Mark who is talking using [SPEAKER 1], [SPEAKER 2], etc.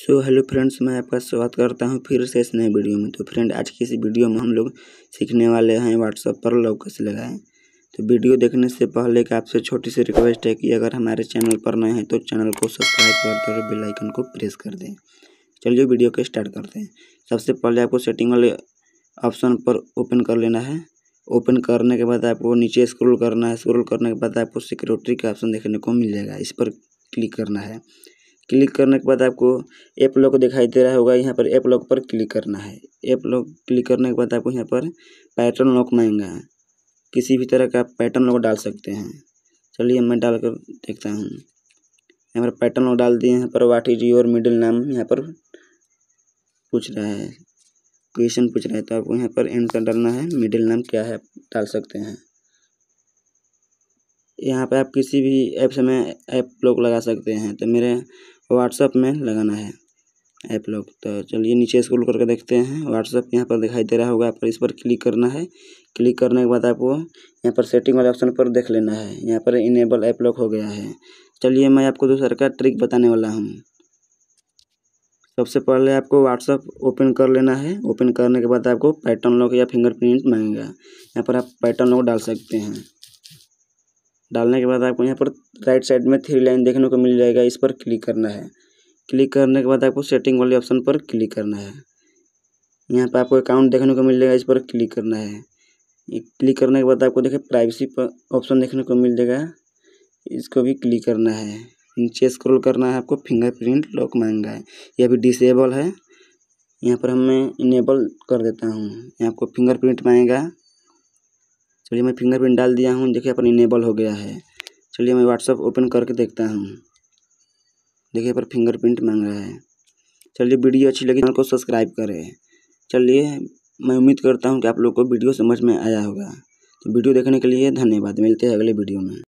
[SPEAKER 1] so hello friends मैं आपका स्वागत करता हूं फिर से इस नए वीडियो में तो फ्रेंड आज की इस वीडियो में हम लोग सीखने वाले हैं व्हाट्सअप पर लव कैसे लगाएं तो वीडियो देखने से पहले एक आपसे छोटी सी रिक्वेस्ट है कि अगर हमारे चैनल पर नए हैं तो चैनल को सब्सक्राइब कर दें और बेलाइकन को प्रेस कर दें चलिए वीडियो को स्टार्ट करते हैं सबसे पहले आपको सेटिंग वाले ऑप्शन पर ओपन कर लेना है ओपन करने के बाद आपको नीचे स्क्रॉल करना है स्क्रॉल करने के बाद आपको सिक्योरिटी का ऑप्शन देखने को मिल जाएगा इस पर क्लिक करना है क्लिक करने के बाद आपको ऐप लॉक दिखाई दे रहा होगा यहाँ पर ऐप लॉक पर क्लिक करना है ऐप लॉक क्लिक करने के बाद आपको यहाँ पर पैटर्न लॉक मांगा किसी भी तरह का पैटर्न लॉक डाल सकते हैं चलिए मैं डाल कर देखता हूँ यहाँ पर पैटर्न लॉक डाल दिए यहाँ पर वाट इज योर मिडिल नाम यहाँ पर पूछ रहा है क्वेश्चन पूछ रहा है तो आपको यहाँ पर एंसर डालना है मिडिल नाम क्या है डाल सकते हैं यहाँ पर आप किसी भी ऐप से मैं ऐप लॉक लगा सकते हैं तो मेरे व्हाट्सअप में लगाना है ऐप लॉक तो चलिए नीचे स्क्रॉल करके देखते हैं व्हाट्सअप यहाँ पर दिखाई दे रहा होगा आपको इस पर क्लिक करना है क्लिक करने के बाद आपको यहाँ पर सेटिंग वाले ऑप्शन पर देख लेना है यहाँ पर इनेबल ऐप लॉक हो गया है चलिए मैं आपको दूसरा का ट्रिक बताने वाला हूँ सबसे पहले आपको व्हाट्सअप ओपन कर लेना है ओपन करने के बाद आपको पैटर्न लॉक या फिंगरप्रिंट मांगेगा यहाँ पर आप पैटर्न लॉक डाल सकते हैं डालने के बाद आपको यहाँ पर राइट साइड में थ्री लाइन देखने को मिल जाएगा इस पर क्लिक करना है क्लिक करने के बाद आपको सेटिंग वाले ऑप्शन पर क्लिक करना है यहाँ पर आपको अकाउंट देखने को मिल जाएगा इस पर क्लिक करना है क्लिक करने के बाद आपको देखिए प्राइवेसी पर ऑप्शन देखने को मिल जाएगा इसको भी क्लिक करना है नीचे स्क्रॉल करना है आपको फिंगरप्रिंट लॉक मांगा है यह भी डिसेबल है यहाँ पर हमें इनेबल कर देता हूँ यहाँ आपको फिंगरप्रिंट मांगेगा चलिए मैं फिंगरप्रिंट डाल दिया हूँ देखिए अपन इनेबल हो गया है चलिए मैं व्हाट्सअप ओपन करके देखता हूँ देखिए पर फिंगरप्रिंट मांग रहा है चलिए वीडियो अच्छी लगी तो चैनल को सब्सक्राइब करें चलिए मैं उम्मीद करता हूँ कि आप लोग को वीडियो समझ में आया होगा तो वीडियो देखने के लिए धन्यवाद मिलते हैं अगले वीडियो में